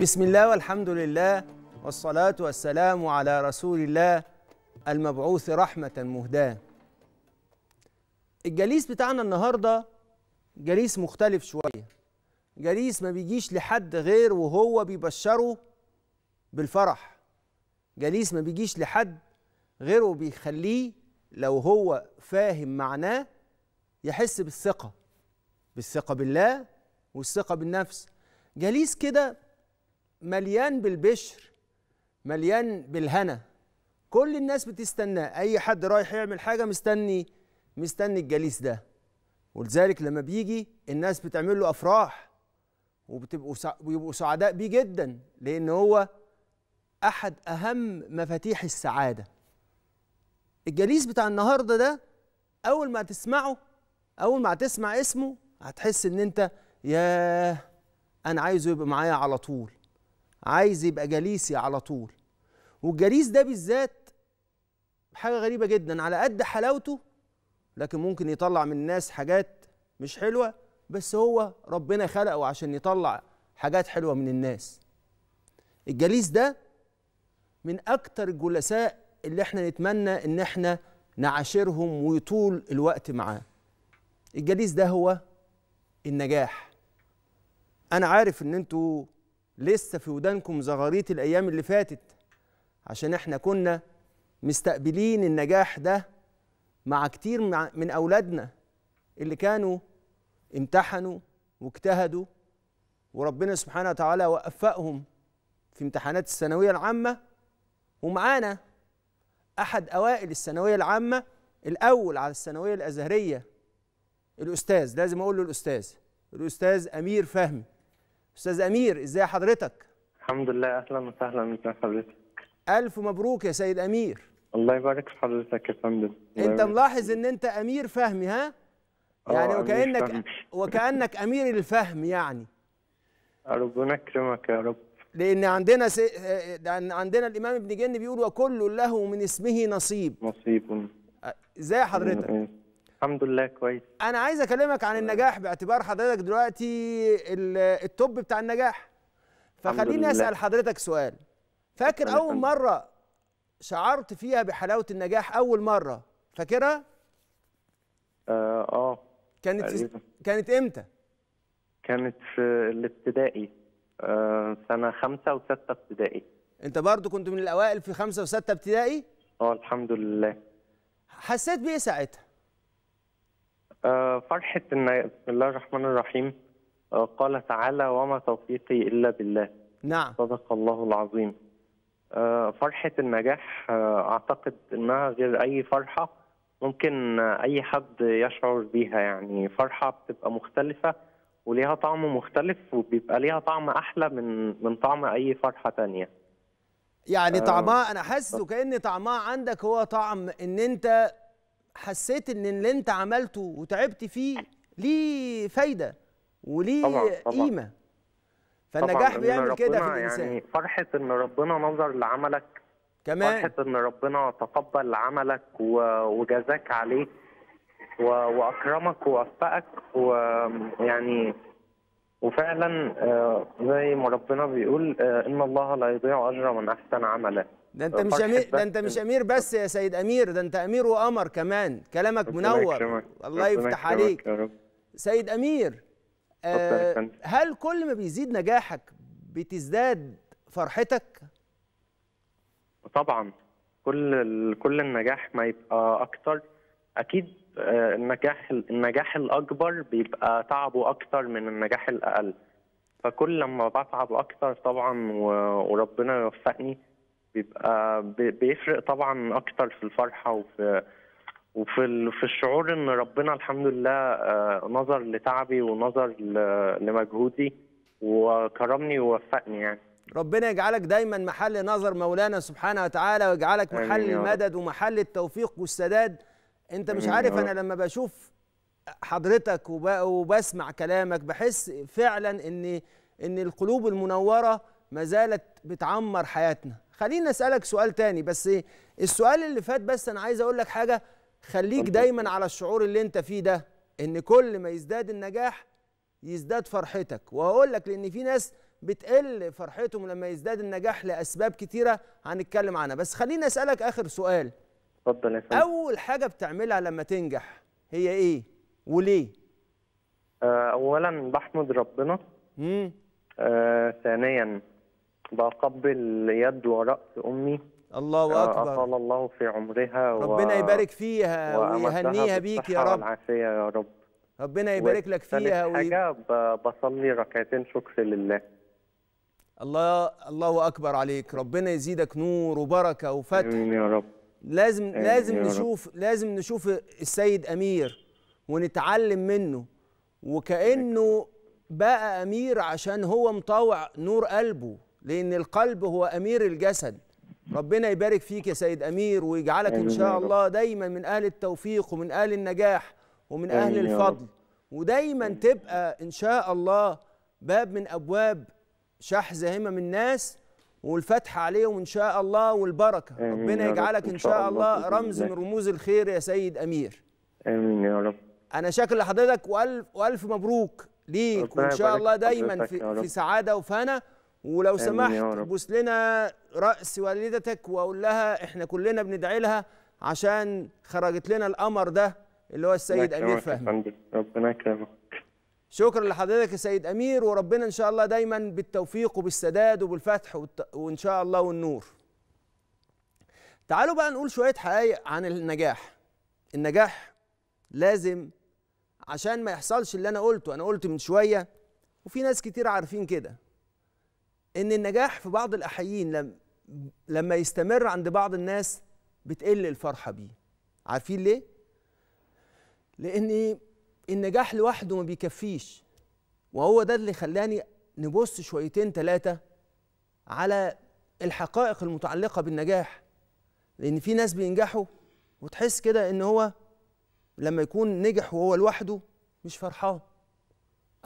بسم الله والحمد لله والصلاة والسلام على رسول الله المبعوث رحمة مهداة الجليس بتاعنا النهاردة جليس مختلف شوية جليس ما بيجيش لحد غير وهو بيبشره بالفرح جليس ما بيجيش لحد غير وبيخليه لو هو فاهم معناه يحس بالثقة بالثقة بالله والثقة بالنفس جليس كده مليان بالبشر مليان بالهنا كل الناس بتستناه اي حد رايح يعمل حاجه مستني مستني الجليس ده ولذلك لما بيجي الناس بتعمل له افراح وبتبقوا بيبقوا سعداء بيه جدا لان هو احد اهم مفاتيح السعاده الجليس بتاع النهارده ده اول ما تسمعه اول ما هتسمع اسمه هتحس ان انت ياه انا عايزه يبقى معايا على طول عايز يبقى جليسي على طول والجليس ده بالذات حاجة غريبة جدا على قد حلاوته لكن ممكن يطلع من الناس حاجات مش حلوة بس هو ربنا خلقه عشان يطلع حاجات حلوة من الناس الجليس ده من أكتر الجلساء اللي احنا نتمنى ان احنا نعاشرهم ويطول الوقت معاه الجليس ده هو النجاح انا عارف ان انتوا لسه في ودانكم زغاريت الايام اللي فاتت عشان احنا كنا مستقبلين النجاح ده مع كتير من اولادنا اللي كانوا امتحنوا واجتهدوا وربنا سبحانه وتعالى وفقهم في امتحانات الثانويه العامه ومعانا احد اوائل الثانويه العامه الاول على الثانويه الازهريه الاستاذ لازم اقول له الاستاذ الاستاذ امير فهمي استاذ امير ازاي حضرتك الحمد لله اهلا وسهلا بحضرتك الف مبروك يا سيد امير الله يبارك في حضرتك يا فندم انت ملاحظ ان انت امير فهمي ها آه، يعني وكانك وكانك امير الفهم يعني ربنا يكرمك يا رب لان عندنا س... آه، آه، عندنا الامام ابن جن بيقول وكل له من اسمه نصيب نصيب ازاي حضرتك الحمد لله كويس انا عايز اكلمك عن النجاح باعتبار حضرتك دلوقتي التوب بتاع النجاح فخليني اسال حضرتك سؤال فاكر اول مره شعرت فيها بحلاوه النجاح اول مره فاكرها اه, آه. كانت في... كانت امتى كانت في الابتدائي آه، سنه خمسة وستة ابتدائي انت برضو كنت من الاوائل في خمسة وستة ابتدائي اه الحمد لله حسيت بايه ساعتها آه، فرحة إن بسم الله الرحمن الرحيم آه، قال تعالى وما توفيقي إلا بالله نعم صدق الله العظيم آه، فرحة النجاح أعتقد إنها غير أي فرحة ممكن أي حد يشعر بيها يعني فرحة بتبقى مختلفة وليها طعم مختلف وبيبقى ليها طعم أحلى من من طعم أي فرحة تانية يعني طعمها أنا حاسس وكأن طعمها عندك هو طعم إن أنت حسيت ان اللي انت عملته وتعبت فيه ليه فايده وليه طبعًا طبعًا. قيمه فالنجاح بيعمل كده في يعني الانسان يعني فرحه ان ربنا نظر لعملك كمان فرحه ان ربنا تقبل عملك وجزاك عليه واكرمك ووفقك ويعني وفعلا آه، زي ما ربنا بيقول آه، ان الله لا يضيع اجر من احسن عملا ده انت مش امير ده انت مش امير بس يا سيد امير ده انت امير وقمر كمان كلامك منور الله يفتح عليك سيد امير آه هل كل ما بيزيد نجاحك بتزداد فرحتك طبعا كل كل النجاح ما يبقى اكتر اكيد آه، النجاح النجاح الاكبر بيبقى تعبه اكتر من النجاح الاقل فكل لما بتعب اكتر طبعا وربنا يوفقني بيبقى بيفرق طبعا اكتر في الفرحه وفي وفي في الشعور ان ربنا الحمد لله آه، نظر لتعبي ونظر لمجهودي وكرمني ووفقني يعني ربنا يجعلك دايما محل نظر مولانا سبحانه وتعالى ويجعلك محل المدد ومحل التوفيق والسداد انت مش عارف انا لما بشوف حضرتك وبسمع كلامك بحس فعلا ان ان القلوب المنوره ما زالت بتعمر حياتنا خليني اسالك سؤال تاني بس السؤال اللي فات بس انا عايز اقول لك حاجه خليك دايما على الشعور اللي انت فيه ده ان كل ما يزداد النجاح يزداد فرحتك وهقول لك لان في ناس بتقل فرحتهم لما يزداد النجاح لاسباب كتيره هنتكلم عنها بس خليني اسالك اخر سؤال اتفضل يا فندم اول حاجه بتعملها لما تنجح هي ايه وليه آه، اولا بحمد ربنا امم آه ثانيا بقبل يد وراس امي الله آه، اكبر اطال الله في عمرها ربنا و... يبارك فيها ويهنيها بيك يا رب والعافيه يا رب ربنا يبارك لك فيها وي... حاجه بصلي ركعتين شكر لله الله الله اكبر عليك ربنا يزيدك نور وبركه وفتح امين يا رب لازم أمين لازم نشوف رب. لازم نشوف السيد امير ونتعلم منه وكانه بقى امير عشان هو مطوع نور قلبه لأن القلب هو أمير الجسد ربنا يبارك فيك يا سيد أمير ويجعلك إن شاء الله دايما من أهل التوفيق ومن أهل النجاح ومن أهل الفضل ودايما تبقى إن شاء الله باب من أبواب شحذ همم الناس والفتح عليهم إن شاء الله والبركة ربنا يجعلك إن شاء الله رمز من رموز الخير يا سيد أمير آمين يا رب أنا شاكر لحضرتك وألف, وألف مبروك ليك وإن شاء الله دايما في, في سعادة وفنه ولو سمحت بوس لنا راس والدتك واقول لها احنا كلنا بندعي لها عشان خرجت لنا القمر ده اللي هو السيد امير فهمي ربنا يكرمك شكرا لحضرتك يا سيد امير وربنا ان شاء الله دايما بالتوفيق وبالسداد وبالفتح وان شاء الله والنور تعالوا بقى نقول شويه حقائق عن النجاح النجاح لازم عشان ما يحصلش اللي انا قلته انا قلت من شويه وفي ناس كتير عارفين كده ان النجاح في بعض الاحيين لما يستمر عند بعض الناس بتقل الفرحه بيه عارفين ليه لان النجاح لوحده ما بيكفيش وهو ده اللي خلاني نبص شويتين ثلاثه على الحقائق المتعلقه بالنجاح لان في ناس بينجحوا وتحس كده ان هو لما يكون نجح وهو لوحده مش فرحان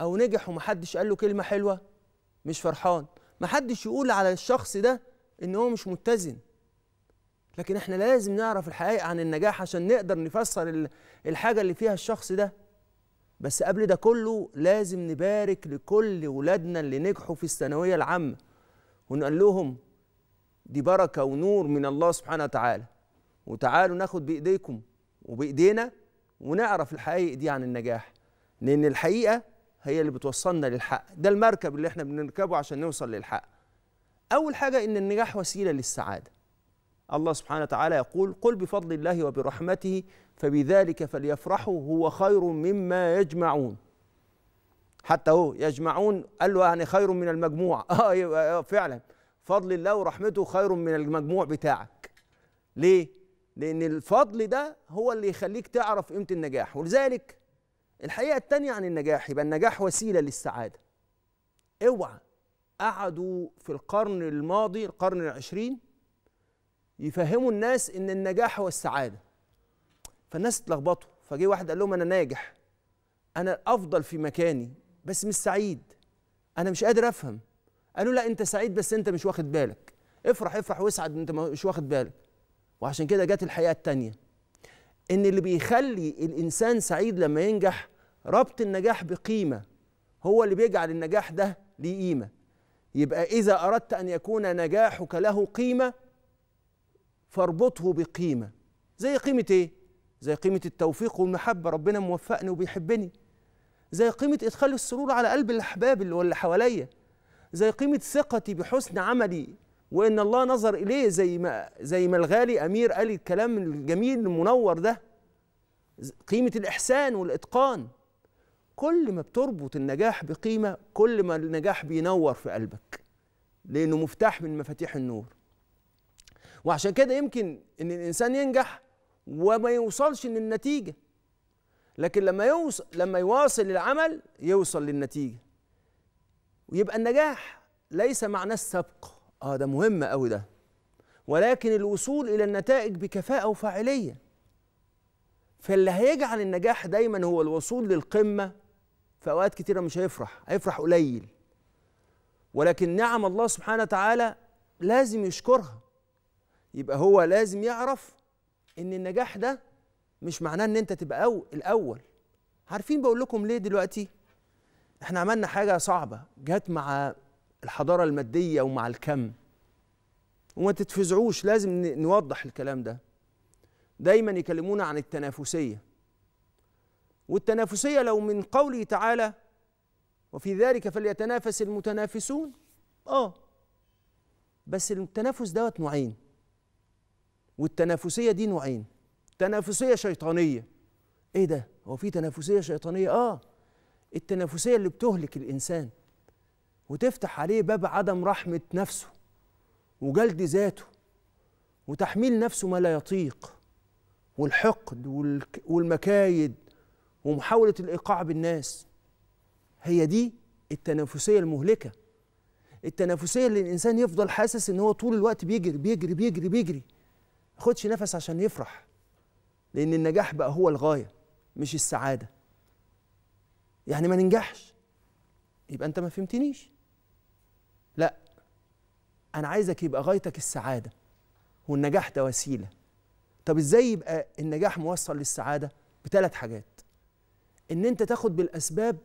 او نجح ومحدش قال له كلمه حلوه مش فرحان محدش يقول على الشخص ده ان هو مش متزن لكن احنا لازم نعرف الحقائق عن النجاح عشان نقدر نفسر الحاجه اللي فيها الشخص ده بس قبل ده كله لازم نبارك لكل ولادنا اللي نجحوا في الثانويه العامه ونقول لهم دي بركه ونور من الله سبحانه وتعالى وتعالوا ناخد بايديكم وبايدينا ونعرف الحقائق دي عن النجاح لان الحقيقه هي اللي بتوصلنا للحق ده المركب اللي احنا بنركبه عشان نوصل للحق اول حاجه ان النجاح وسيله للسعاده الله سبحانه وتعالى يقول قل بفضل الله وبرحمته فبذلك فليفرحوا هو خير مما يجمعون حتى هو يجمعون قال له يعني خير من المجموع آه،, اه فعلا فضل الله ورحمته خير من المجموع بتاعك ليه لان الفضل ده هو اللي يخليك تعرف قيمه النجاح ولذلك الحقيقه الثانيه عن النجاح يبقى النجاح وسيله للسعاده اوعى قعدوا في القرن الماضي القرن العشرين يفهموا الناس ان النجاح هو السعاده فالناس اتلخبطوا فجه واحد قال لهم انا ناجح انا الافضل في مكاني بس مش سعيد انا مش قادر افهم قالوا لا انت سعيد بس انت مش واخد بالك افرح افرح واسعد انت مش واخد بالك وعشان كده جت الحقيقه التانيه ان اللي بيخلي الانسان سعيد لما ينجح ربط النجاح بقيمة هو اللي بيجعل النجاح ده ليه قيمة يبقى إذا أردت أن يكون نجاحك له قيمة فاربطه بقيمة زي قيمة إيه؟ زي قيمة التوفيق والمحبة ربنا موفقني وبيحبني زي قيمة إدخال السرور على قلب الأحباب اللي واللي حواليا زي قيمة ثقتي بحسن عملي وإن الله نظر إليه زي ما زي ما الغالي أمير قال الكلام الجميل المنور ده قيمة الإحسان والإتقان كل ما بتربط النجاح بقيمه كل ما النجاح بينور في قلبك لانه مفتاح من مفاتيح النور وعشان كده يمكن ان الانسان ينجح وما يوصلش للنتيجه لكن لما يوصل لما يواصل العمل يوصل للنتيجه ويبقى النجاح ليس معناه السبق اه ده مهم قوي ده ولكن الوصول الى النتائج بكفاءه وفاعليه فاللي هيجعل النجاح دايما هو الوصول للقمه في اوقات كتيره مش هيفرح هيفرح قليل ولكن نعم الله سبحانه وتعالى لازم يشكرها يبقى هو لازم يعرف ان النجاح ده مش معناه ان انت تبقى أو الاول عارفين بقول لكم ليه دلوقتي احنا عملنا حاجه صعبه جت مع الحضاره الماديه ومع الكم وما تتفزعوش لازم نوضح الكلام ده دايما يكلمونا عن التنافسيه والتنافسية لو من قوله تعالى وفي ذلك فليتنافس المتنافسون آه بس التنافس دوت نوعين والتنافسية دي نوعين تنافسية شيطانية إيه ده هو في تنافسية شيطانية آه التنافسية اللي بتهلك الإنسان وتفتح عليه باب عدم رحمة نفسه وجلد ذاته وتحميل نفسه ما لا يطيق والحقد والمكايد ومحاولة الإيقاع بالناس هي دي التنافسية المهلكة التنافسية اللي الإنسان يفضل حاسس إن هو طول الوقت بيجري بيجري بيجري بيجري ما نفس عشان يفرح لأن النجاح بقى هو الغاية مش السعادة يعني ما ننجحش يبقى أنت ما فهمتنيش لا أنا عايزك يبقى غايتك السعادة والنجاح ده وسيلة طب إزاي يبقى النجاح موصل للسعادة بثلاث حاجات ان انت تاخد بالاسباب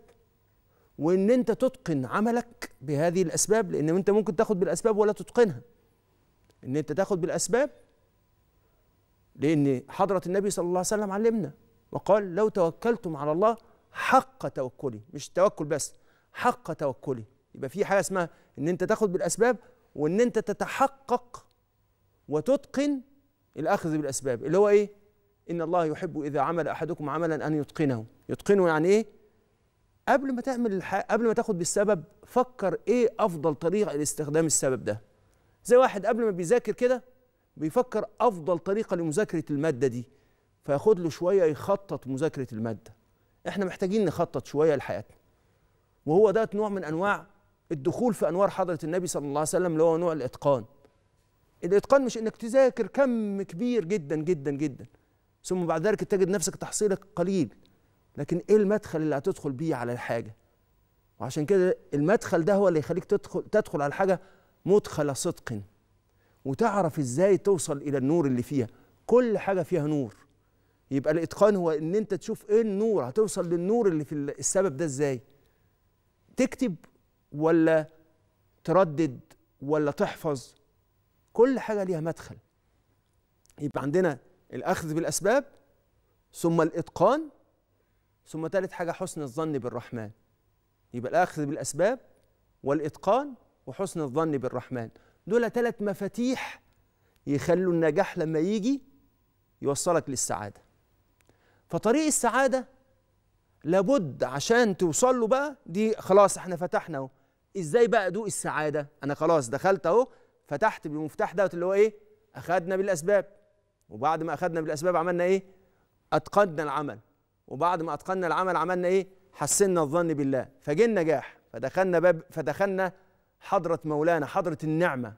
وان انت تتقن عملك بهذه الاسباب لان انت ممكن تاخد بالاسباب ولا تتقنها ان انت تاخد بالاسباب لان حضره النبي صلى الله عليه وسلم علمنا وقال لو توكلتم على الله حق توكلي مش توكل بس حق توكلي يبقى في حاجه اسمها ان انت تاخد بالاسباب وان انت تتحقق وتتقن الاخذ بالاسباب اللي هو ايه إن الله يحب إذا عمل أحدكم عملا أن يتقنه يتقنه يعني إيه قبل ما تعمل الح... قبل ما تاخد بالسبب فكر ايه افضل طريقه لاستخدام السبب ده زي واحد قبل ما بيذاكر كده بيفكر افضل طريقه لمذاكره الماده دي فياخد له شويه يخطط مذاكره الماده احنا محتاجين نخطط شويه لحياتنا وهو ده نوع من انواع الدخول في انوار حضره النبي صلى الله عليه وسلم اللي هو نوع الاتقان الاتقان مش انك تذاكر كم كبير جدا جدا جدا ثم بعد ذلك تجد نفسك تحصيلك قليل لكن ايه المدخل اللي هتدخل بيه على الحاجه وعشان كده المدخل ده هو اللي يخليك تدخل تدخل على الحاجه مدخل صدق وتعرف ازاي توصل الى النور اللي فيها كل حاجه فيها نور يبقى الاتقان هو ان انت تشوف ايه النور هتوصل للنور اللي في السبب ده ازاي تكتب ولا تردد ولا تحفظ كل حاجه ليها مدخل يبقى عندنا الأخذ بالأسباب ثم الإتقان ثم ثالث حاجة حسن الظن بالرحمن يبقى الأخذ بالأسباب والإتقان وحسن الظن بالرحمن دول ثلاث مفاتيح يخلوا النجاح لما يجي يوصلك للسعادة فطريق السعادة لابد عشان توصل له بقى دي خلاص احنا فتحنا اهو ازاي بقى ادوق السعادة انا خلاص دخلت اهو فتحت بالمفتاح دوت اللي هو ايه أخذنا بالأسباب وبعد ما أخذنا بالأسباب عملنا إيه؟ أتقنا العمل وبعد ما أتقنا العمل عملنا إيه؟ حسنا الظن بالله فجه النجاح فدخلنا باب فدخلنا حضرة مولانا حضرة النعمة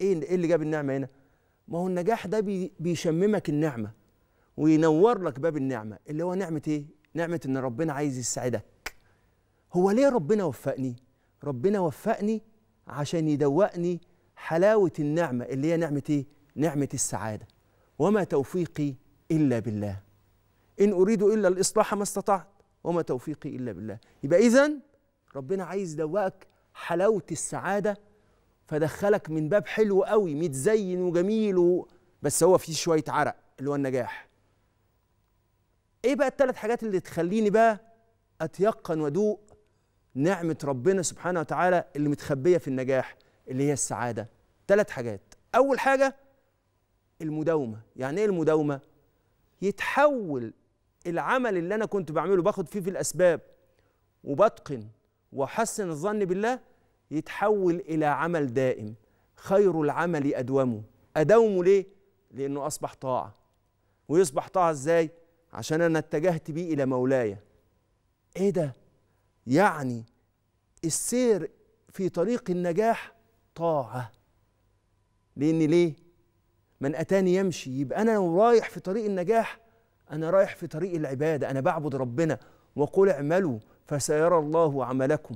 إيه, إيه اللي جاب النعمة هنا؟ ما هو النجاح ده بي بيشممك النعمة وينور لك باب النعمة اللي هو نعمة إيه؟ نعمة إن ربنا عايز يسعدك هو ليه ربنا وفقني؟ ربنا وفقني عشان يدوقني حلاوة النعمة اللي هي نعمة إيه؟ نعمة السعادة وما توفيقي الا بالله ان اريد الا الاصلاح ما استطعت وما توفيقي الا بالله يبقى اذا ربنا عايز يدوقك حلاوه السعاده فدخلك من باب حلو قوي متزين وجميل و... بس هو فيه شويه عرق اللي هو النجاح ايه بقى الثلاث حاجات اللي تخليني بقى اتيقن وادوق نعمه ربنا سبحانه وتعالى اللي متخبيه في النجاح اللي هي السعاده ثلاث حاجات اول حاجه المداومه يعني ايه المداومه يتحول العمل اللي انا كنت بعمله باخد فيه في الاسباب وبتقن واحسن الظن بالله يتحول الى عمل دائم خير العمل ادومه ادومه ليه لانه اصبح طاعه ويصبح طاعه ازاي عشان انا اتجهت بيه الى مولاي ايه ده يعني السير في طريق النجاح طاعه لان ليه من أتاني يمشي يبقى أنا لو رايح في طريق النجاح أنا رايح في طريق العبادة أنا بعبد ربنا وقل اعملوا فسيرى الله عملكم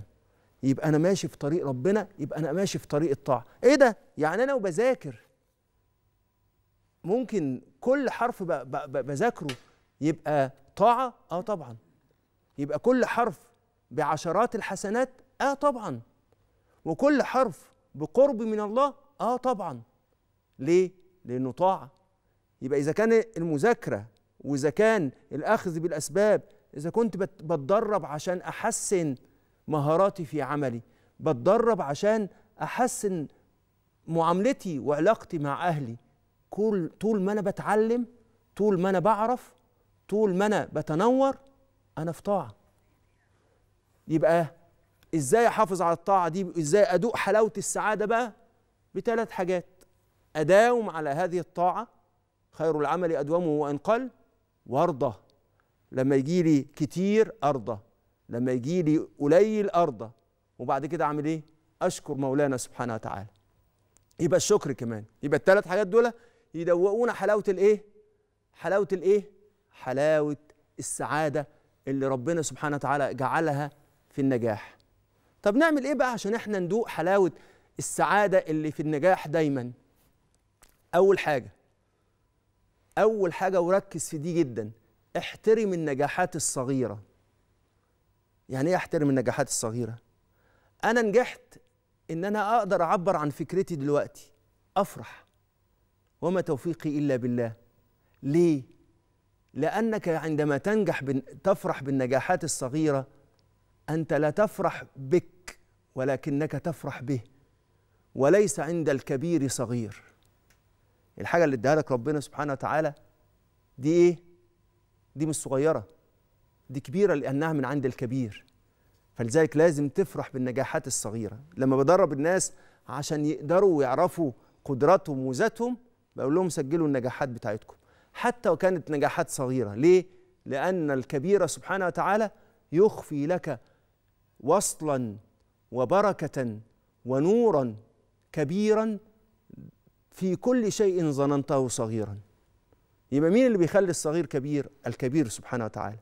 يبقى أنا ماشي في طريق ربنا يبقى أنا ماشي في طريق الطاعة إيه ده؟ يعني أنا وبذاكر ممكن كل حرف بذاكره يبقى طاعة؟ آه طبعا يبقى كل حرف بعشرات الحسنات؟ آه طبعا وكل حرف بقرب من الله؟ آه طبعا ليه؟ لأنه طاعة يبقى إذا كان المذاكرة وإذا كان الأخذ بالأسباب إذا كنت بتدرب عشان أحسن مهاراتي في عملي بتدرب عشان أحسن معاملتي وعلاقتي مع أهلي كل طول ما أنا بتعلم طول ما أنا بعرف طول ما أنا بتنور أنا في طاعة يبقى إزاي أحافظ على الطاعة دي إزاي أدوق حلاوة السعادة بقى بثلاث حاجات أداوم على هذه الطاعة خير العمل أدومه وإن قل وارضى لما يجي لي كتير أرضى لما يجي لي قليل أرضى وبعد كده أعمل إيه؟ أشكر مولانا سبحانه وتعالى يبقى الشكر كمان يبقى الثلاث حاجات دول يدوقونا حلاوة الإيه؟ حلاوة الإيه؟ حلاوة السعادة اللي ربنا سبحانه وتعالى جعلها في النجاح طب نعمل إيه بقى عشان إحنا ندوق حلاوة السعادة اللي في النجاح دايماً اول حاجه اول حاجه وركز في دي جدا احترم النجاحات الصغيره يعني ايه احترم النجاحات الصغيره انا نجحت ان انا اقدر اعبر عن فكرتي دلوقتي افرح وما توفيقي الا بالله ليه لانك عندما تنجح بن... تفرح بالنجاحات الصغيره انت لا تفرح بك ولكنك تفرح به وليس عند الكبير صغير الحاجه اللي اداها لك ربنا سبحانه وتعالى دي ايه دي مش صغيره دي كبيره لانها من عند الكبير فلذلك لازم تفرح بالنجاحات الصغيره لما بدرب الناس عشان يقدروا ويعرفوا قدراتهم وذاتهم بقول لهم سجلوا النجاحات بتاعتكم حتى وكانت نجاحات صغيره ليه لان الكبير سبحانه وتعالى يخفي لك وصلا وبركه ونورا كبيرا في كل شيء ظننته صغيرا يبقى مين اللي بيخلي الصغير كبير الكبير سبحانه وتعالى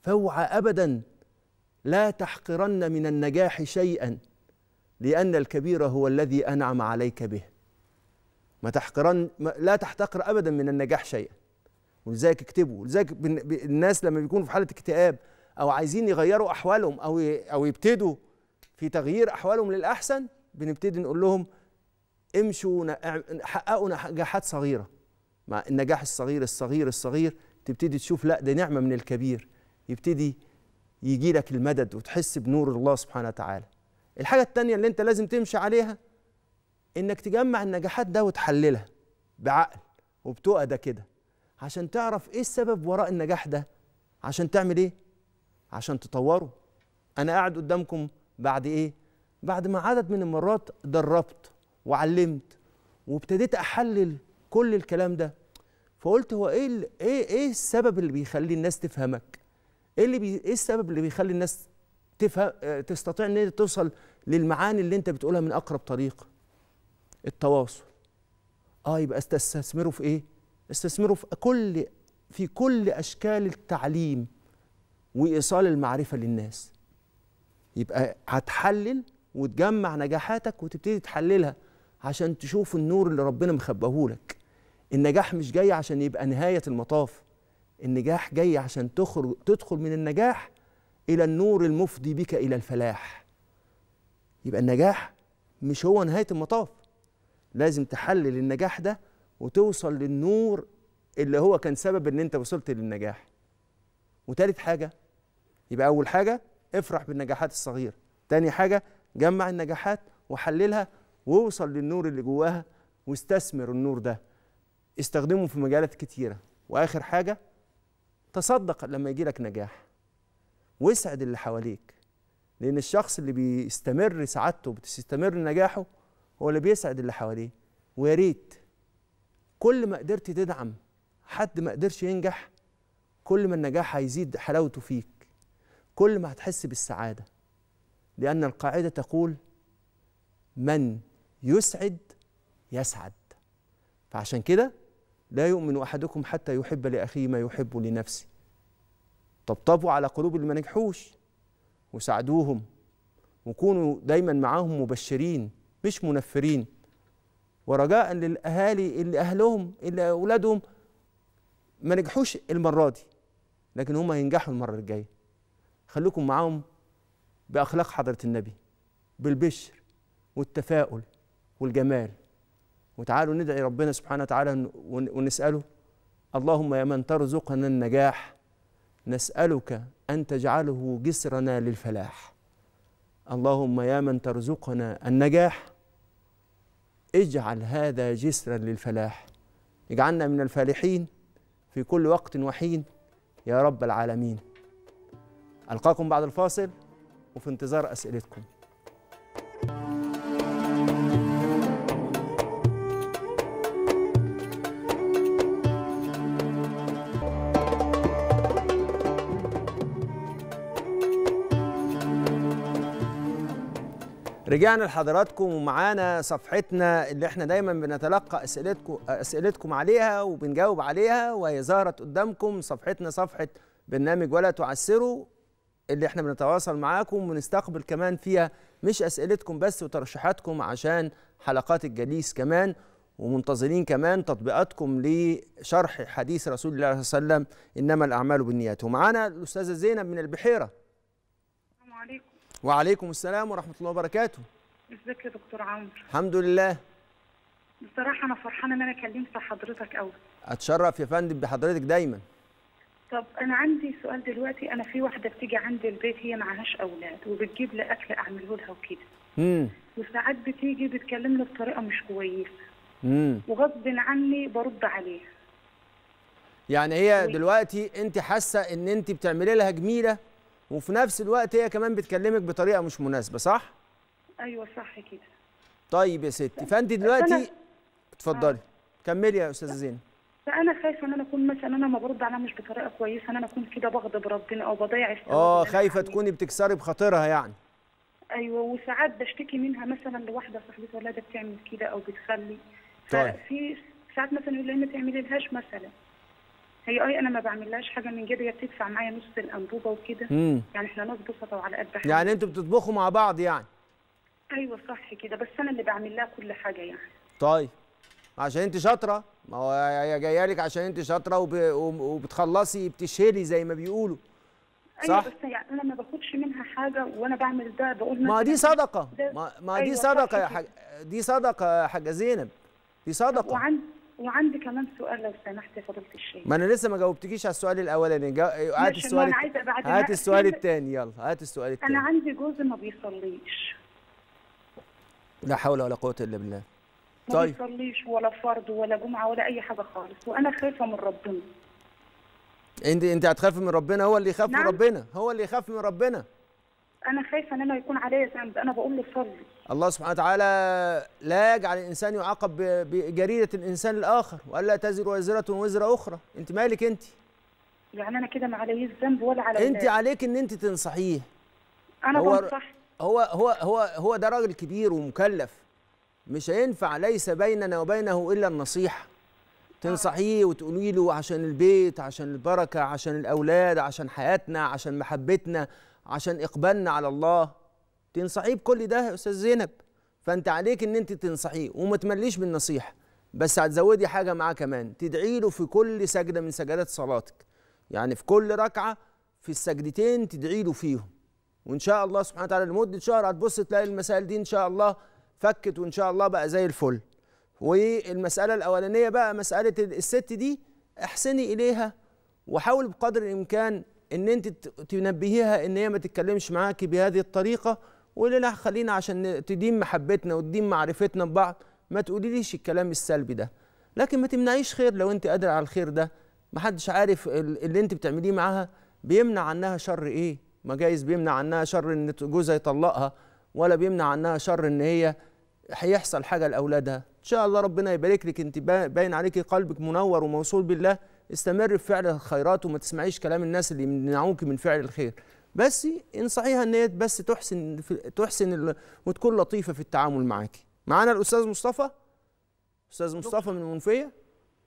فاوعى ابدا لا تحقرن من النجاح شيئا لان الكبير هو الذي انعم عليك به ما تحقرن ما لا تحتقر ابدا من النجاح شيئا ولذلك اكتبوا ولذلك الناس لما بيكونوا في حاله اكتئاب او عايزين يغيروا احوالهم او او يبتدوا في تغيير احوالهم للاحسن بنبتدي نقول لهم امشوا حققوا نجاحات صغيره مع النجاح الصغير الصغير الصغير تبتدي تشوف لا ده نعمه من الكبير يبتدي يجي لك المدد وتحس بنور الله سبحانه وتعالى الحاجه الثانيه اللي انت لازم تمشي عليها انك تجمع النجاحات ده وتحللها بعقل وبتقى ده كده عشان تعرف ايه السبب وراء النجاح ده عشان تعمل ايه عشان تطوره انا قاعد قدامكم بعد ايه بعد ما عدد من المرات دربت وعلمت وابتديت احلل كل الكلام ده فقلت هو ايه ايه ايه السبب اللي بيخلي الناس تفهمك ايه اللي بي ايه السبب اللي بيخلي الناس تفهم آه، تستطيع ان هي توصل للمعاني اللي انت بتقولها من اقرب طريقه التواصل اه يبقى استثمره في ايه استثمره في كل في كل اشكال التعليم وايصال المعرفه للناس يبقى هتحلل وتجمع نجاحاتك وتبتدي تحللها عشان تشوف النور اللي ربنا لك النجاح مش جاي عشان يبقى نهاية المطاف النجاح جاي عشان تخرج تدخل من النجاح إلى النور المفضي بك إلى الفلاح يبقى النجاح مش هو نهاية المطاف لازم تحلل النجاح ده وتوصل للنور اللي هو كان سبب ان انت وصلت للنجاح وتالت حاجة يبقى أول حاجة افرح بالنجاحات الصغيرة تاني حاجة جمع النجاحات وحللها ووصل للنور اللي جواها واستثمر النور ده استخدمه في مجالات كتيرة وآخر حاجة تصدق لما يجي لك نجاح واسعد اللي حواليك لأن الشخص اللي بيستمر سعادته بتستمر نجاحه هو اللي بيسعد اللي حواليه ويا ريت كل ما قدرت تدعم حد ما قدرش ينجح كل ما النجاح هيزيد حلاوته فيك كل ما هتحس بالسعادة لأن القاعدة تقول من يسعد يسعد فعشان كده لا يؤمن أحدكم حتى يحب لأخيه ما يحب لنفسه طبطبوا على قلوب اللي ما نجحوش وساعدوهم وكونوا دايما معاهم مبشرين مش منفرين ورجاء للأهالي اللي أهلهم اللي أولادهم ما نجحوش المرة دي لكن هم هينجحوا المرة الجاية خليكم معاهم بأخلاق حضرة النبي بالبشر والتفاؤل والجمال وتعالوا ندعي ربنا سبحانه وتعالى ونسأله اللهم يا من ترزقنا النجاح نسألك أن تجعله جسرنا للفلاح اللهم يا من ترزقنا النجاح اجعل هذا جسرا للفلاح اجعلنا من الفالحين في كل وقت وحين يا رب العالمين ألقاكم بعد الفاصل وفي انتظار أسئلتكم رجعنا لحضراتكم ومعانا صفحتنا اللي احنا دايما بنتلقى اسئلتكم اسئلتكم عليها وبنجاوب عليها وهي ظهرت قدامكم صفحتنا صفحه برنامج ولا تعسروا اللي احنا بنتواصل معاكم ونستقبل كمان فيها مش اسئلتكم بس وترشيحاتكم عشان حلقات الجليس كمان ومنتظرين كمان تطبيقاتكم لشرح حديث رسول الله صلى الله عليه وسلم انما الاعمال بالنيات ومعانا الاستاذه زينب من البحيره وعليكم السلام ورحمه الله وبركاته ازيك يا دكتور عمرو الحمد لله بصراحه انا فرحانه ان انا كلمت حضرتك قوي اتشرف يا فندم بحضرتك دايما طب انا عندي سؤال دلوقتي انا في واحده بتيجي عندي البيت هي معهاش اولاد وبتجيب لي اكل اعمله لها وكده امم وساعات بتيجي بتكلمني بطريقه مش كويسه امم وغصب عني برد عليها يعني هي دلوقتي انت حاسه ان انت بتعملي لها جميله وفي نفس الوقت هي كمان بتكلمك بطريقه مش مناسبه صح ايوه صح كده طيب يا ستي فانت دلوقتي آه. اتفضلي كملي يا استاذه زينب فانا خايفه ان انا اكون مثلا انا ما برد عليها مش بطريقه كويسه ان انا اكون كده بغضب ربنا او بضيع اه خايفه تكوني بتكسري بخاطرها يعني ايوه وساعات بشتكي منها مثلا لواحده صاحبتها ولادها بتعمل كده او بتخلي طيب في ساعات مثلا يقول لها ما تعملي لهاش مثلا هي اي انا ما بعملهاش حاجه من جد هي بتدفع معايا نص الانبوبه وكده يعني احنا ناس بسطه وعلى قد حاجه يعني انتوا بتطبخوا مع بعض يعني ايوه صح كده بس انا اللي بعمل لها كل حاجه يعني طيب عشان انت شاطره ما هو هي جايه لك عشان انت شاطره وب... وبتخلصي بتشهري زي ما بيقولوا أيوة صح أيوة بس يعني انا ما باخدش منها حاجه وانا بعمل ده بقول ما دي صدقه ما, ما أيوة دي صدقه يا حاج... دي صدقه يا حاجه زينب دي صدقه وعن... وعندي كمان سؤال لو سمحت فضيله الشيخ ما انا لسه ما جاوبتكيش على السؤال الاولاني جا... آه، هات السؤال هات السؤال الثاني يلا هات السؤال الثاني انا عندي جوز ما بيصليش لا حول ولا قوه الا بالله طيب ما بيصليش ولا فرض ولا جمعه ولا اي حاجه خالص وانا خايفه من ربنا انت انت هتخافي من ربنا هو اللي يخاف نعم. من ربنا هو اللي يخاف من نعم. ربنا انا خايفه ان انا يكون عليا ذنب انا بقول له صلي الله سبحانه وتعالى لا يجعل الانسان يعاقب بجريده الانسان الاخر والا تزر وزره وزر اخرى انت مالك انت يعني انا كده ما عليش ذنب ولا على انت عليك ان انت تنصحيه انا هو بنصح هو هو هو هو ده راجل كبير ومكلف مش هينفع ليس بيننا وبينه الا النصيحه آه. تنصحيه وتقولي له عشان البيت عشان البركه عشان الاولاد عشان حياتنا عشان محبتنا عشان اقبالنا على الله تنصحيه بكل ده يا استاذ زينب فانت عليك ان انت تنصحيه وما تمليش بالنصيحه بس هتزودي حاجه معاه كمان تدعي له في كل سجده من سجدات صلاتك يعني في كل ركعه في السجدتين تدعي له فيهم وان شاء الله سبحانه وتعالى لمده شهر هتبص تلاقي المسائل دي ان شاء الله فكت وان شاء الله بقى زي الفل والمساله الاولانيه بقى مساله الست دي احسني اليها وحاول بقدر الامكان ان انت تنبهيها ان هي ما تتكلمش معاكي بهذه الطريقه وقولي لها خلينا عشان تدين محبتنا وتدين معرفتنا ببعض ما تقوليليش الكلام السلبي ده لكن ما تمنعيش خير لو انت قادره على الخير ده محدش عارف اللي انت بتعمليه معاها بيمنع عنها شر ايه ما جايز بيمنع عنها شر ان جوزها يطلقها ولا بيمنع عنها شر ان هي هيحصل حاجه لاولادها ان شاء الله ربنا يبارك لك انت باين عليكي قلبك منور وموصول بالله استمر في فعل الخيرات وما تسمعيش كلام الناس اللي يمنعوك من فعل الخير بس انصحيها ان هي بس تحسن تحسن وتكون لطيفه في التعامل معك معانا الاستاذ مصطفى استاذ مصطفى من المنفيه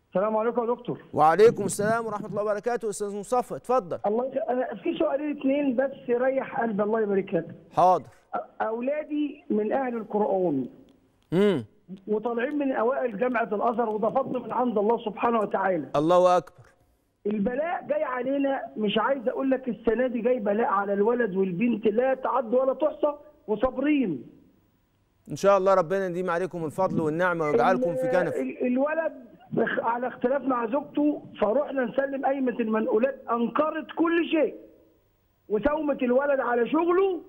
السلام عليكم يا دكتور وعليكم السلام ورحمه الله وبركاته استاذ مصطفى اتفضل الله انا في سؤالين اثنين بس يريح قلب الله يبارك لك حاضر اولادي من اهل القران امم وطالعين من اوائل جامعه الازهر وده فضل من عند الله سبحانه وتعالى الله اكبر البلاء جاي علينا مش عايز اقول لك السنه دي جاي بلاء على الولد والبنت لا تعد ولا تحصى وصابرين ان شاء الله ربنا يديم عليكم الفضل والنعمه ويجعلكم في كنف الولد على اختلاف مع زوجته فروحنا نسلم قايمه المنقولات انكرت كل شيء وساومت الولد على شغله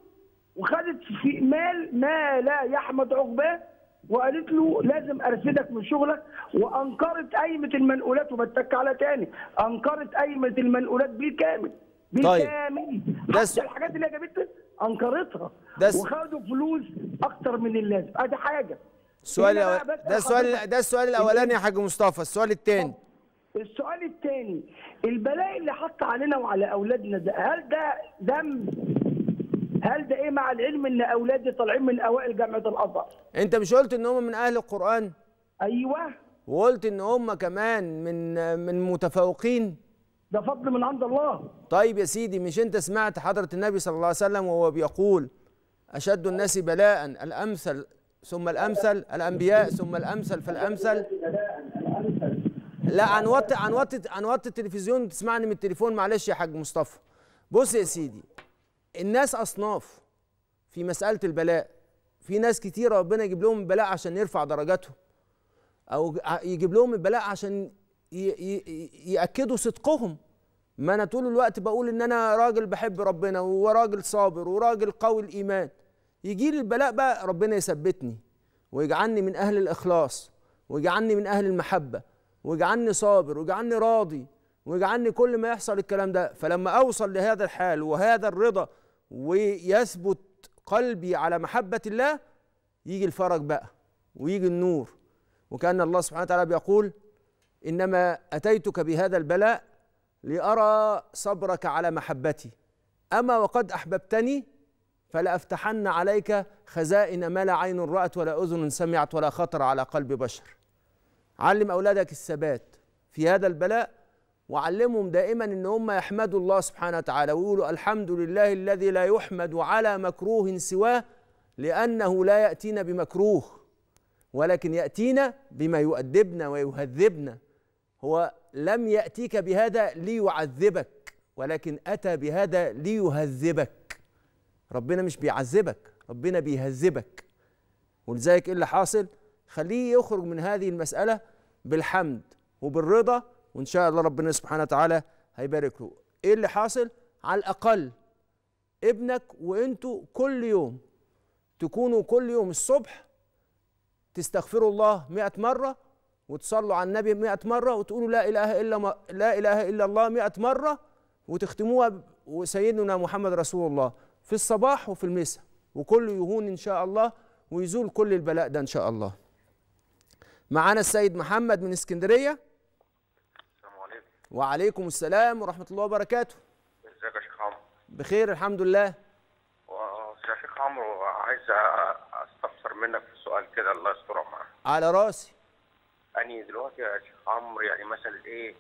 وخدت في مال ما لا يحمد عقباه وقالت له لازم ارشدك من شغلك وانكرت قايمه المنقولات وما على تاني انكرت قايمه المنقولات بالكامل طيب. بالكامل طيب. حتى الحاجات اللي جابتها انكرتها وخدوا فلوس اكتر من اللازم ادي حاجه السؤال الأول... ده السؤال ده السؤال الاولاني يا حاج مصطفى السؤال الثاني أه، السؤال الثاني البلاء اللي حط علينا وعلى اولادنا ده هل ده ذنب هل ده ايه مع العلم ان اولادي طالعين من اوائل جامعه الازهر انت مش قلت ان هم من اهل القران ايوه وقلت ان هم كمان من من متفوقين ده فضل من عند الله طيب يا سيدي مش انت سمعت حضره النبي صلى الله عليه وسلم وهو بيقول اشد الناس بلاء الامثل ثم الامثل الانبياء ثم الامثل فالامثل لا عن وطي عن وطي عن وطي التلفزيون بتسمعني من التليفون معلش يا حاج مصطفى بص يا سيدي الناس اصناف في مساله البلاء في ناس كتير ربنا يجيب لهم البلاء عشان يرفع درجاتهم او يجيب لهم البلاء عشان ياكدوا صدقهم ما انا طول الوقت بقول ان انا راجل بحب ربنا وراجل صابر وراجل قوي الايمان يجي لي البلاء بقى ربنا يثبتني ويجعلني من اهل الاخلاص ويجعلني من اهل المحبه ويجعلني صابر ويجعلني راضي ويجعلني كل ما يحصل الكلام ده فلما اوصل لهذا الحال وهذا الرضا ويثبت قلبي على محبة الله يجي الفرج بقى ويجي النور وكأن الله سبحانه وتعالى بيقول إنما أتيتك بهذا البلاء لأرى صبرك على محبتي أما وقد أحببتني فلأفتحن عليك خزائن ما لا عين رأت ولا أذن سمعت ولا خطر على قلب بشر علم أولادك الثبات في هذا البلاء وعلمهم دائما ان هم يحمدوا الله سبحانه وتعالى ويقولوا الحمد لله الذي لا يحمد على مكروه سواه لانه لا ياتينا بمكروه ولكن ياتينا بما يؤدبنا ويهذبنا هو لم ياتيك بهذا ليعذبك ولكن اتى بهذا ليهذبك ربنا مش بيعذبك ربنا بيهذبك ولذلك ايه اللي حاصل خليه يخرج من هذه المساله بالحمد وبالرضا وان شاء الله ربنا سبحانه وتعالى هيبارك له ايه اللي حاصل على الاقل ابنك وانتوا كل يوم تكونوا كل يوم الصبح تستغفروا الله مئة مرة وتصلوا على النبي مئة مرة وتقولوا لا إله إلا, ما لا إله إلا الله مئة مرة وتختموها وسيدنا محمد رسول الله في الصباح وفي المساء وكله يهون إن شاء الله ويزول كل البلاء ده إن شاء الله معانا السيد محمد من اسكندرية وعليكم السلام ورحمه الله وبركاته ازيك يا شيخ عمرو بخير الحمد لله يا شيخ عمرو عايز استفسر منك في سؤال كده الله يسترها معاك على راسي أني دلوقتي يا شيخ عمرو يعني مثلا إيه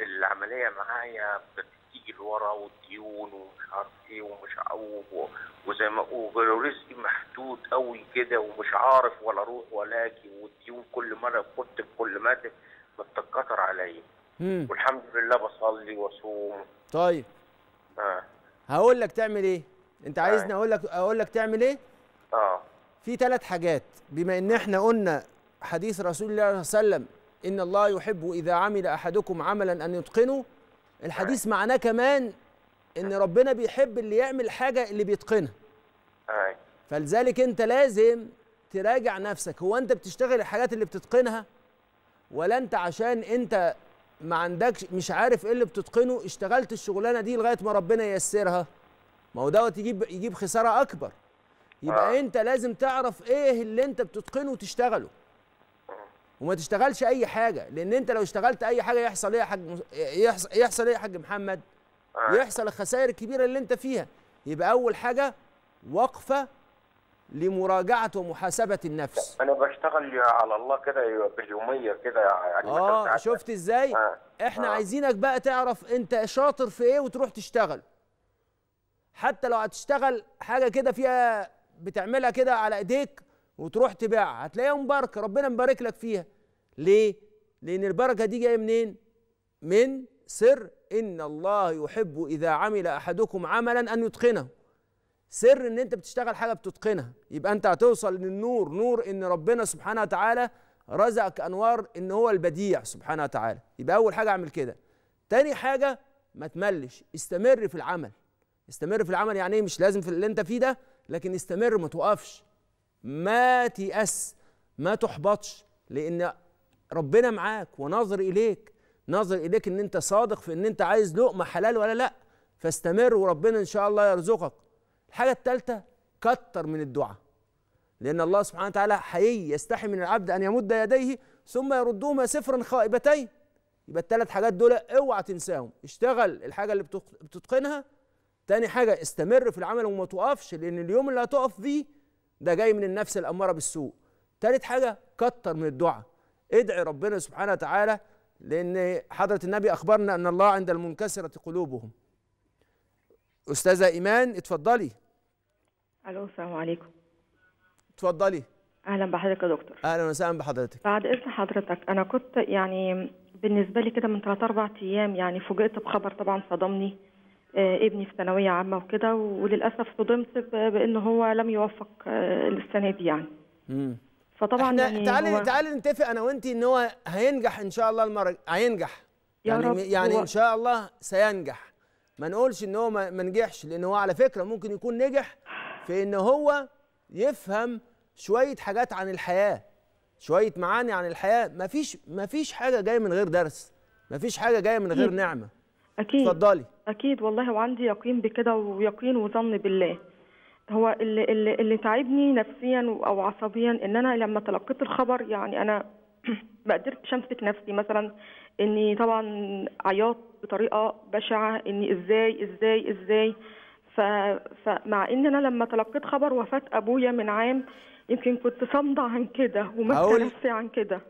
العملية معايا بتيجي لورا والديون ومش عارف إيه ومش عارف وزي ما ورزقي محدود قوي كده ومش عارف ولا أروح ولا أجي والديون كل مرة كنت بكل مادة بتتكتر عليا مم. والحمد لله بصلي واصوم طيب اه هقول لك تعمل ايه انت عايزني آه. اقول لك اقول لك تعمل ايه اه في ثلاث حاجات بما ان احنا قلنا حديث رسول الله صلى الله عليه وسلم ان الله يحب اذا عمل احدكم عملا ان يتقنه الحديث آه. معناه كمان ان ربنا بيحب اللي يعمل حاجه اللي بيتقنها آه. فلذلك انت لازم تراجع نفسك هو انت بتشتغل الحاجات اللي بتتقنها ولا انت عشان انت ما عندكش مش عارف ايه اللي بتتقنه اشتغلت الشغلانه دي لغايه ما ربنا ييسرها ما هو دوت يجيب يجيب خساره اكبر يبقى آه. انت لازم تعرف ايه اللي انت بتتقنه وتشتغله وما تشتغلش اي حاجه لان انت لو اشتغلت اي حاجه يحصل ايه يا حاج يحصل, يحصل ايه يا حاج محمد آه. يحصل الخسائر الكبيره اللي انت فيها يبقى اول حاجه وقفه لمراجعه ومحاسبه النفس انا بشتغل على الله كده باليوميه كده يعني اه شفت ازاي آه. احنا آه. عايزينك بقى تعرف انت شاطر في ايه وتروح تشتغل حتى لو هتشتغل حاجه كده فيها بتعملها كده على ايديك وتروح تبيعها هتلاقيها مباركه ربنا مبارك لك فيها ليه لان البركه دي جايه منين من سر ان الله يحب اذا عمل احدكم عملا ان يتقنه سر ان انت بتشتغل حاجه بتتقنها يبقى انت هتوصل للنور نور ان ربنا سبحانه وتعالى رزقك انوار ان هو البديع سبحانه وتعالى يبقى اول حاجه اعمل كده تاني حاجه ما تملش استمر في العمل استمر في العمل يعني ايه مش لازم في اللي انت فيه ده لكن استمر ما توقفش ما تيأس ما تحبطش لان ربنا معاك وناظر اليك ناظر اليك ان انت صادق في ان انت عايز لقمه حلال ولا لا فاستمر وربنا ان شاء الله يرزقك الحاجه الثالثه كتر من الدعاء لان الله سبحانه وتعالى حيي يستحي من العبد ان يمد يديه ثم يردهما صفرا خائبتين يبقى الثلاث حاجات دول اوعى تنساهم اشتغل الحاجه اللي بتتقنها تاني حاجه استمر في العمل وما توقفش لان اليوم اللي هتقف فيه ده جاي من النفس الاماره بالسوء تالت حاجه كتر من الدعاء ادعي ربنا سبحانه وتعالى لان حضره النبي اخبرنا ان الله عند المنكسره قلوبهم استاذه ايمان اتفضلي الو السلام عليكم اتفضلي اهلا بحضرتك يا دكتور اهلا وسهلا بحضرتك بعد اذن حضرتك انا كنت يعني بالنسبه لي كده من ثلاث اربع ايام يعني فوجئت بخبر طبعا صدمني آه ابني في ثانويه عامه وكده وللاسف صدمت بان هو لم يوفق آه للسنه دي يعني امم فطبعا احنا يعني تعالي هو... تعالي نتفق انا وانت ان هو هينجح ان شاء الله المره هينجح يعني رب يعني هو... ان شاء الله سينجح ما نقولش ان هو ما نجحش لان هو على فكره ممكن يكون نجح في ان هو يفهم شويه حاجات عن الحياه شويه معاني عن الحياه مفيش مفيش حاجه جايه من غير درس مفيش حاجه جايه من غير نعمه اكيد اتفضلي اكيد والله وعندي يقين بكده ويقين وظن بالله هو اللي اللي اللي تعبني نفسيا او عصبيا ان انا لما تلقيت الخبر يعني انا ما قدرتش امسك نفسي مثلا اني طبعا عياط بطريقه بشعه اني ازاي ازاي ازاي فمع ان انا لما تلقيت خبر وفاه ابويا من عام يمكن كنت صامده عن كده وماسكه نفسي عن كده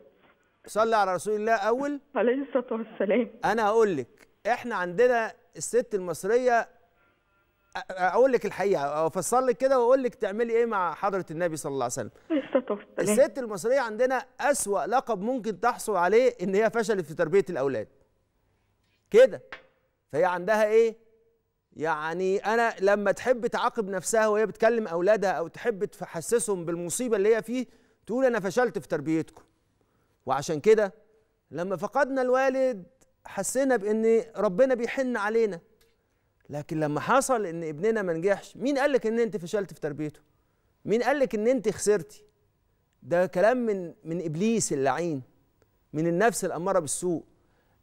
صلي على رسول الله اول عليه الصلاه والسلام انا هقول لك احنا عندنا الست المصريه اقول لك الحقيقه افسر لك كده واقول لك تعملي ايه مع حضره النبي صلى الله عليه وسلم الست المصريه عندنا اسوا لقب ممكن تحصل عليه ان هي فشلت في تربيه الاولاد كده فهي عندها ايه يعني انا لما تحب تعاقب نفسها وهي بتكلم اولادها او تحب تحسسهم بالمصيبه اللي هي فيه تقول انا فشلت في تربيتكم وعشان كده لما فقدنا الوالد حسينا بان ربنا بيحن علينا لكن لما حصل ان ابننا ما نجحش مين قال لك ان انت فشلت في تربيته مين قال لك ان انت خسرتي ده كلام من من ابليس اللعين من النفس الاماره بالسوء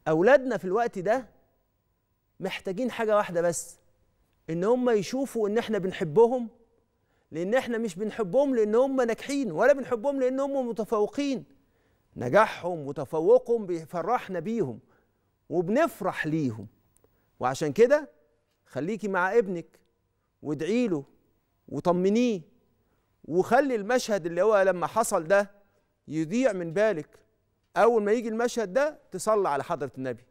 اولادنا في الوقت ده محتاجين حاجه واحده بس ان هم يشوفوا ان احنا بنحبهم لان احنا مش بنحبهم لان هم ناجحين ولا بنحبهم لان هم متفوقين نجاحهم وتفوقهم بيفرحنا بيهم وبنفرح ليهم وعشان كده خليكي مع ابنك وادعي له وطمنيه وخلي المشهد اللي هو لما حصل ده يضيع من بالك اول ما يجي المشهد ده تصلي على حضره النبي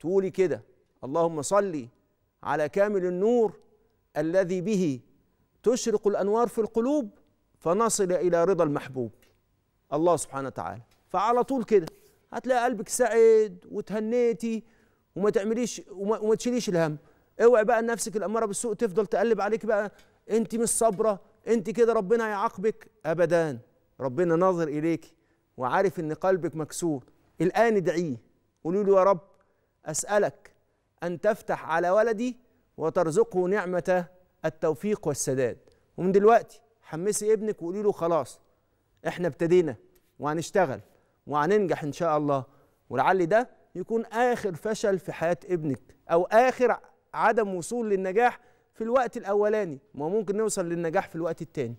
تقولي كده اللهم صلي على كامل النور الذي به تشرق الانوار في القلوب فنصل الى رضا المحبوب الله سبحانه وتعالى فعلى طول كده هتلاقي قلبك سعد وتهنيتي وما تعمليش وما, وما تشيليش الهم اوعي بقى نفسك الاماره بالسوء تفضل تقلب عليك بقى انت مش صابره انت كده ربنا هيعاقبك ابدا ربنا ناظر اليك وعارف ان قلبك مكسور الان ادعيه قولي له يا رب اسالك أن تفتح على ولدي وترزقه نعمة التوفيق والسداد ومن دلوقتي حمسي ابنك وقولي له خلاص احنا ابتدينا وهنشتغل وهننجح ان شاء الله ولعل ده يكون اخر فشل في حياه ابنك او اخر عدم وصول للنجاح في الوقت الاولاني ما ممكن نوصل للنجاح في الوقت الثاني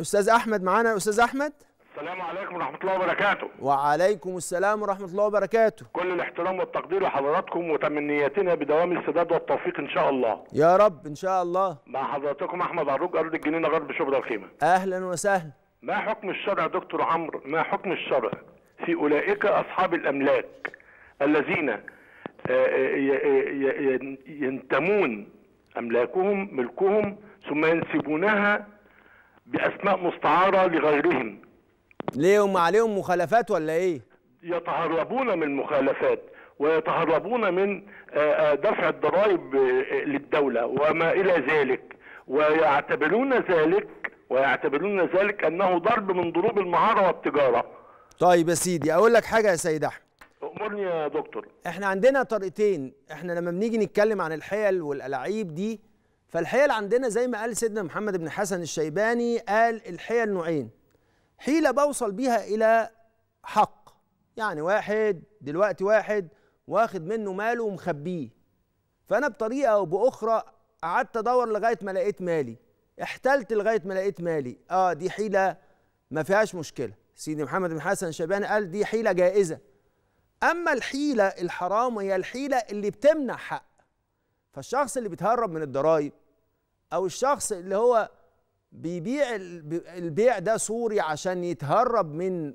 استاذ احمد معانا استاذ احمد السلام عليكم ورحمة الله وبركاته وعليكم السلام ورحمة الله وبركاته كل الاحترام والتقدير لحضراتكم وتمنياتنا بدوام السداد والتوفيق إن شاء الله يا رب إن شاء الله مع حضراتكم أحمد عروج أرض الجنينة غرب شبرا الخيمة أهلا وسهلا ما حكم الشرع دكتور عمرو ما حكم الشرع في أولئك أصحاب الأملاك الذين آه، آه، آه، ينتمون أملاكهم ملكهم ثم ينسبونها بأسماء مستعارة لغيرهم ليه هم عليهم مخالفات ولا ايه؟ يتهربون من مخالفات ويتهربون من آه، آه، دفع الضرائب آه، للدولة وما إلى ذلك ويعتبرون ذلك ويعتبرون ذلك أنه ضرب من ضروب المهارة والتجارة طيب يا سيدي أقول لك حاجة يا سيد أحمد أمرني يا دكتور إحنا عندنا طريقتين إحنا لما بنيجي نتكلم عن الحيل والألاعيب دي فالحيل عندنا زي ما قال سيدنا محمد بن حسن الشيباني قال الحيل نوعين حيلة بوصل بيها إلى حق يعني واحد دلوقتي واحد واخد منه ماله ومخبيه فأنا بطريقة أو بأخرى قعدت أدور لغاية ما لقيت مالي احتلت لغاية ما لقيت مالي آه دي حيلة ما فيهاش مشكلة سيدي محمد بن حسن شبان قال دي حيلة جائزة أما الحيلة الحرام هي الحيلة اللي بتمنع حق فالشخص اللي بيتهرب من الضرايب أو الشخص اللي هو بيبيع البيع ده سوري عشان يتهرب من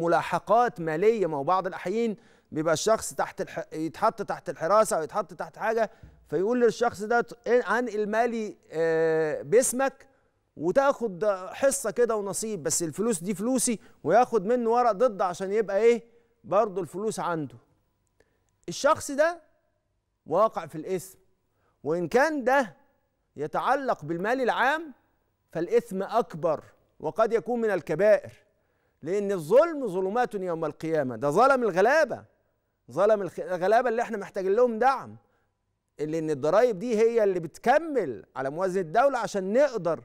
ملاحقات ماليه ما هو بعض الاحيان بيبقى الشخص تحت الح... يتحط تحت الحراسه او يتحط تحت حاجه فيقول للشخص ده عن مالي آه، باسمك وتاخد حصه كده ونصيب بس الفلوس دي فلوسي وياخد منه ورق ضد عشان يبقى ايه برضه الفلوس عنده الشخص ده واقع في الاسم وان كان ده يتعلق بالمال العام فالإثم أكبر وقد يكون من الكبائر لأن الظلم ظلمات يوم القيامة ده ظلم الغلابة ظلم الغلابة اللي احنا محتاجين لهم دعم لأن الضرايب دي هي اللي بتكمل على موازنة الدولة عشان نقدر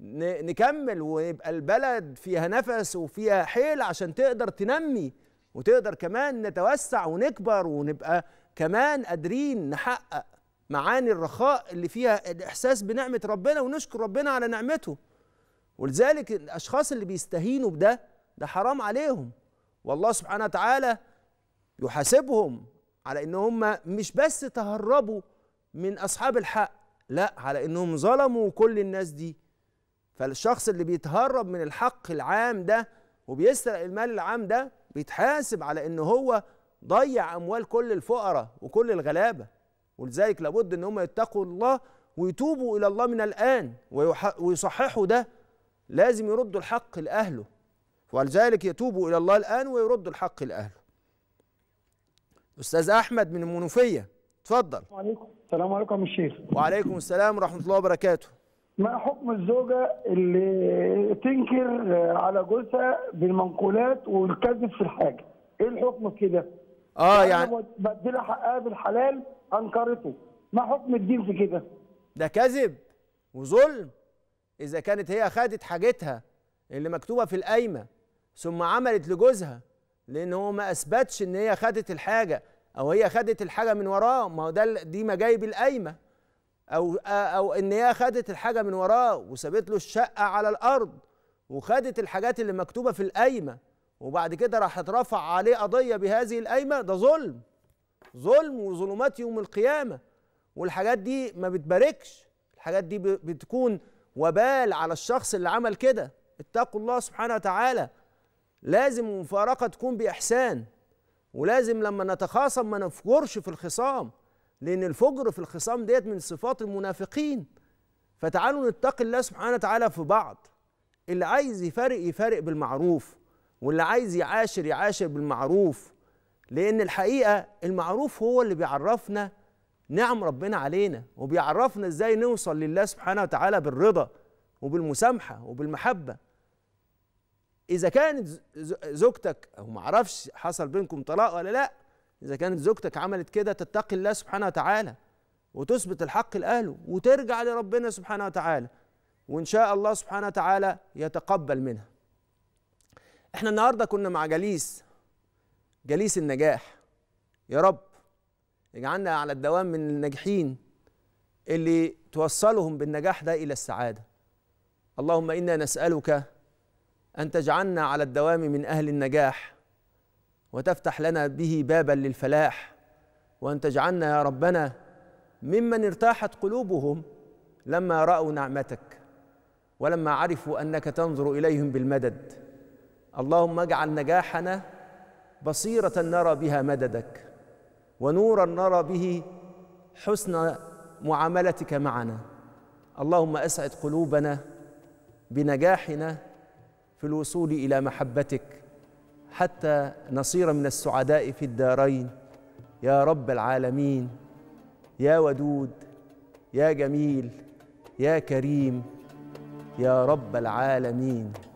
نكمل ويبقى البلد فيها نفس وفيها حيل عشان تقدر تنمي وتقدر كمان نتوسع ونكبر ونبقى كمان قادرين نحقق معاني الرخاء اللي فيها الإحساس بنعمة ربنا ونشكر ربنا على نعمته ولذلك الأشخاص اللي بيستهينوا بده ده حرام عليهم والله سبحانه وتعالى يحاسبهم على ان هم مش بس تهربوا من اصحاب الحق لا على انهم ظلموا كل الناس دي فالشخص اللي بيتهرب من الحق العام ده وبيسرق المال العام ده بيتحاسب على ان هو ضيع اموال كل الفقراء وكل الغلابه ولذلك لابد ان هم يتقوا الله ويتوبوا الى الله من الان ويصححوا ده لازم يردوا الحق لاهله ولذلك يتوبوا الى الله الان ويردوا الحق لاهله استاذ احمد من المنوفيه اتفضل وعليكم السلام عليكم يا شيخ وعليكم السلام ورحمه الله وبركاته ما حكم الزوجه اللي تنكر على جوزها بالمنقولات والكذب في الحاجه ايه الحكم في كده اه يعني بديله حقها بالحلال انكرته ما حكم الدين في كده ده كذب وظلم اذا كانت هي خدت حاجتها اللي مكتوبه في القايمه ثم عملت لجوزها لان هو ما اثبتش ان هي خدت الحاجه او هي خدت الحاجه من وراه ما هو ده دي مجايب القايمه او او ان هي خدت الحاجه من وراه وسابت له الشقه على الارض وخدت الحاجات اللي مكتوبه في القايمه وبعد كده راح اترفع عليه قضيه بهذه القايمه ده ظلم ظلم وظلمات يوم القيامه والحاجات دي ما بتباركش الحاجات دي بتكون وبال على الشخص اللي عمل كده اتقوا الله سبحانه وتعالى لازم المفارقه تكون باحسان ولازم لما نتخاصم ما نفجرش في الخصام لان الفجر في الخصام ديت من صفات المنافقين فتعالوا نتقي الله سبحانه وتعالى في بعض اللي عايز يفارق يفارق بالمعروف واللي عايز يعاشر يعاشر بالمعروف لأن الحقيقة المعروف هو اللي بيعرفنا نعم ربنا علينا وبيعرفنا إزاي نوصل لله سبحانه وتعالى بالرضا وبالمسامحة وبالمحبة إذا كانت زوجتك أو معرفش حصل بينكم طلاق ولا لأ إذا كانت زوجتك عملت كده تتقي الله سبحانه وتعالى وتثبت الحق لأهله وترجع لربنا سبحانه وتعالى وإن شاء الله سبحانه وتعالى يتقبل منها احنا النهارده كنا مع جليس جليس النجاح يا رب اجعلنا على الدوام من الناجحين اللي توصلهم بالنجاح ده الى السعاده اللهم انا نسالك ان تجعلنا على الدوام من اهل النجاح وتفتح لنا به بابا للفلاح وان تجعلنا يا ربنا ممن ارتاحت قلوبهم لما راوا نعمتك ولما عرفوا انك تنظر اليهم بالمدد اللهم اجعل نجاحنا بصيرة نرى بها مددك ونورا نرى به حسن معاملتك معنا اللهم اسعد قلوبنا بنجاحنا في الوصول الى محبتك حتى نصير من السعداء في الدارين يا رب العالمين يا ودود يا جميل يا كريم يا رب العالمين